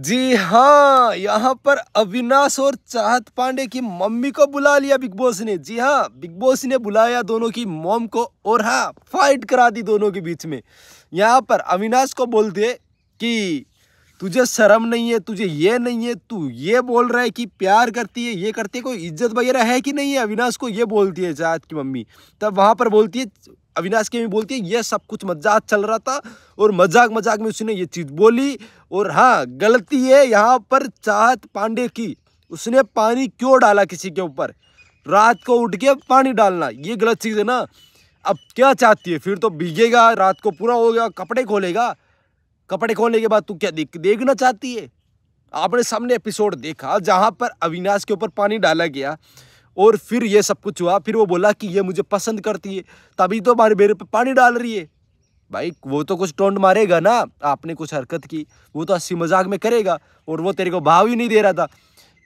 जी हाँ यहाँ पर अविनाश और चाहत पांडे की मम्मी को बुला लिया बिग बॉस ने जी हाँ बिग बॉस ने बुलाया दोनों की मॉम को और हाँ फाइट करा दी दोनों के बीच में यहाँ पर अविनाश को बोलते कि तुझे शर्म नहीं है तुझे ये नहीं है तू ये बोल रहा है कि प्यार करती है ये करती है कोई इज्जत वगैरह है कि नहीं है अविनाश को ये बोलती है चाहत की मम्मी तब वहाँ पर बोलती है अविनाश के भी बोलती है ये सब कुछ मजाक चल रहा था और मजाक मजाक में उसने ये चीज़ बोली और हाँ गलती है यहाँ पर चाहत पांडे की उसने पानी क्यों डाला किसी के ऊपर रात को उठ के पानी डालना ये गलत चीज़ है ना अब क्या चाहती है फिर तो भीगेगा रात को पूरा हो गया कपड़े खोलेगा कपड़े खोलने के बाद तू क्या देख देखना चाहती है आपने सामने एपिसोड देखा जहाँ पर अविनाश के ऊपर पानी डाला गया और फिर ये सब कुछ हुआ फिर वो बोला कि ये मुझे पसंद करती है तभी तो हमारे बेरे पे पानी डाल रही है भाई वो तो कुछ टोंड मारेगा ना आपने कुछ हरकत की वो तो हंसी मजाक में करेगा और वो तेरे को भाव ही नहीं दे रहा था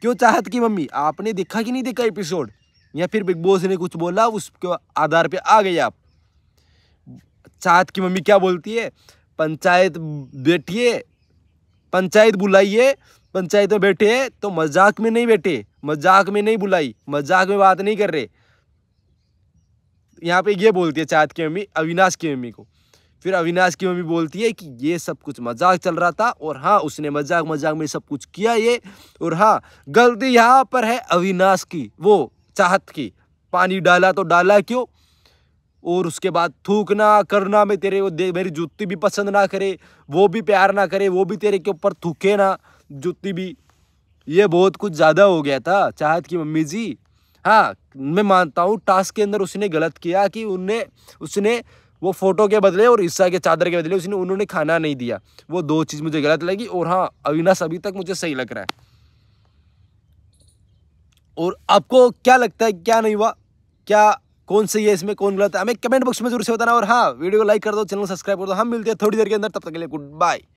क्यों चाहत की मम्मी आपने देखा कि नहीं देखा एपिसोड या फिर बिग बॉस ने कुछ बोला उसके आधार पर आ गए आप चाहत की मम्मी क्या बोलती है पंचायत बैठिए पंचायत बुलाइए पंचायत में बैठे तो मजाक में नहीं बैठे मजाक में नहीं बुलाई मजाक में बात नहीं कर रहे यहाँ पे ये बोलती है चाहत की मम्मी अविनाश की मम्मी को फिर अविनाश की मम्मी बोलती है कि ये सब कुछ मजाक चल रहा था और हाँ उसने मजाक मजाक में सब कुछ किया ये और हाँ गलती यहाँ पर है अविनाश की वो चाहत की पानी डाला तो डाला क्यों और उसके बाद थूकना करना में तेरे वो मेरी जुत्ती भी पसंद ना करे वो भी प्यार ना करे वो भी तेरे के ऊपर थूके ना जुत्ती भी ये बहुत कुछ ज़्यादा हो गया था चाहत की मम्मी जी हाँ मैं मानता हूँ टास्क के अंदर उसने गलत किया कि उनने उसने वो फ़ोटो के बदले और ईस्सा के चादर के बदले उसने उन्होंने खाना नहीं दिया वो दो चीज़ मुझे गलत लगी और हाँ अविनाश अभी तक मुझे सही लग रहा है और आपको क्या लगता है क्या नहीं हुआ क्या कौन सही है इसमें कौन गलत है हमें कमेंट बॉक्स में जरूर से बताना और हाँ वीडियो को लाइक कर दो चैनल सब्सक्राइब कर दो हम मिलते हैं थोड़ी देर के अंदर तब तक के लिए गुड बाय